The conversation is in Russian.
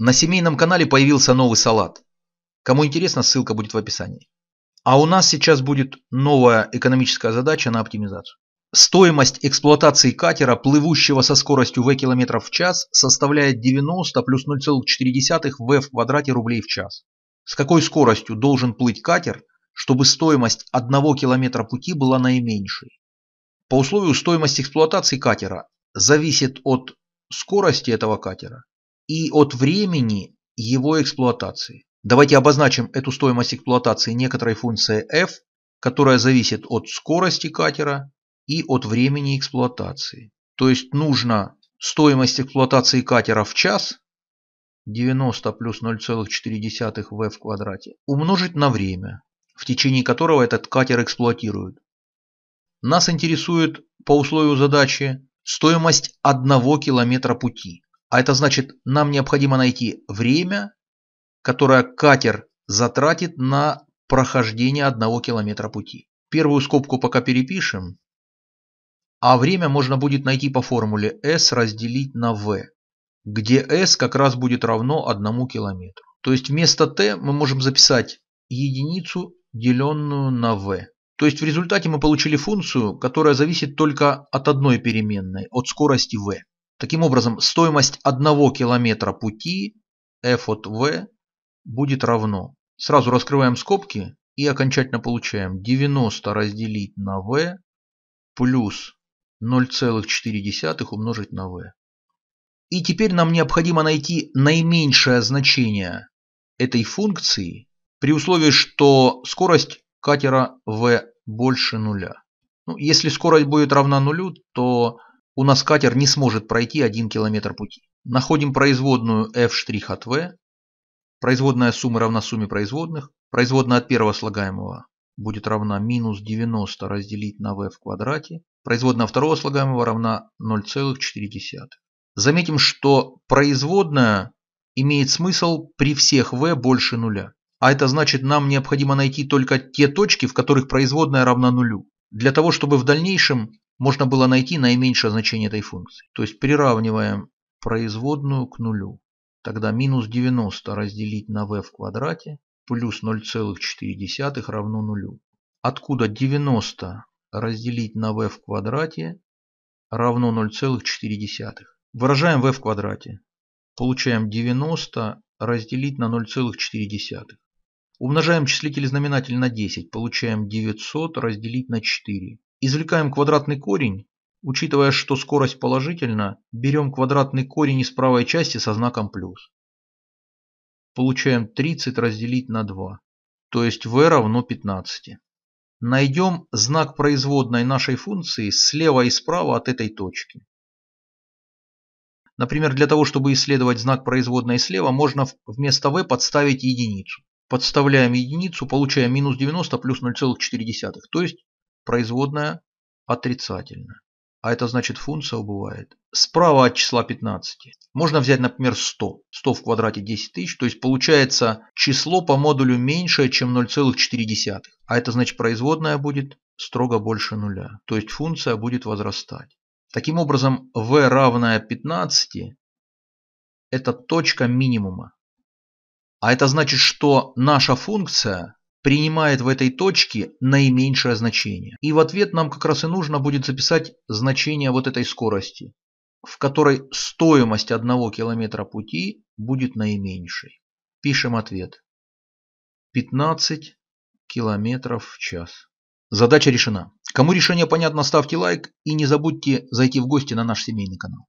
На семейном канале появился новый салат. Кому интересно, ссылка будет в описании. А у нас сейчас будет новая экономическая задача на оптимизацию. Стоимость эксплуатации катера, плывущего со скоростью в километров в час, составляет 90 плюс 0,4 в в квадрате рублей в час. С какой скоростью должен плыть катер, чтобы стоимость одного километра пути была наименьшей? По условию стоимость эксплуатации катера зависит от скорости этого катера и от времени его эксплуатации. Давайте обозначим эту стоимость эксплуатации некоторой функцией f, которая зависит от скорости катера и от времени эксплуатации. То есть нужно стоимость эксплуатации катера в час 90 плюс 0,4 в в квадрате умножить на время, в течение которого этот катер эксплуатирует. Нас интересует по условию задачи стоимость одного километра пути. А это значит, нам необходимо найти время, которое катер затратит на прохождение одного километра пути. Первую скобку пока перепишем. А время можно будет найти по формуле S разделить на V, где S как раз будет равно одному километру. То есть вместо T мы можем записать единицу, деленную на V. То есть в результате мы получили функцию, которая зависит только от одной переменной, от скорости V. Таким образом, стоимость одного километра пути f от v будет равно. Сразу раскрываем скобки и окончательно получаем 90 разделить на v плюс 0,4 умножить на v. И теперь нам необходимо найти наименьшее значение этой функции при условии, что скорость катера v больше нуля. Ну, если скорость будет равна нулю, то у нас катер не сможет пройти 1 километр пути. Находим производную f' от v. Производная суммы равна сумме производных. Производная от первого слагаемого будет равна минус 90 разделить на v в квадрате. Производная второго слагаемого равна 0,4. Заметим, что производная имеет смысл при всех v больше нуля. А это значит, нам необходимо найти только те точки, в которых производная равна нулю. Для того, чтобы в дальнейшем можно было найти наименьшее значение этой функции. То есть приравниваем производную к нулю. Тогда минус 90 разделить на v в квадрате плюс 0,4 равно нулю. Откуда 90 разделить на v в квадрате равно 0,4. Выражаем v в квадрате. Получаем 90 разделить на 0,4. Умножаем числитель и знаменатель на 10. Получаем 900 разделить на 4. Извлекаем квадратный корень, учитывая, что скорость положительна, берем квадратный корень из правой части со знаком плюс. Получаем 30 разделить на 2, то есть v равно 15. Найдем знак производной нашей функции слева и справа от этой точки. Например, для того, чтобы исследовать знак производной слева, можно вместо v подставить единицу. Подставляем единицу, получаем минус 90 плюс 0,4, то есть производная отрицательна. А это значит функция убывает справа от числа 15. Можно взять, например, 100. 100 в квадрате 10 тысяч. То есть получается число по модулю меньшее, чем 0,4. А это значит производная будет строго больше нуля. То есть функция будет возрастать. Таким образом, v равное 15 это точка минимума. А это значит, что наша функция принимает в этой точке наименьшее значение. И в ответ нам как раз и нужно будет записать значение вот этой скорости, в которой стоимость одного километра пути будет наименьшей. Пишем ответ. 15 километров в час. Задача решена. Кому решение понятно, ставьте лайк и не забудьте зайти в гости на наш семейный канал.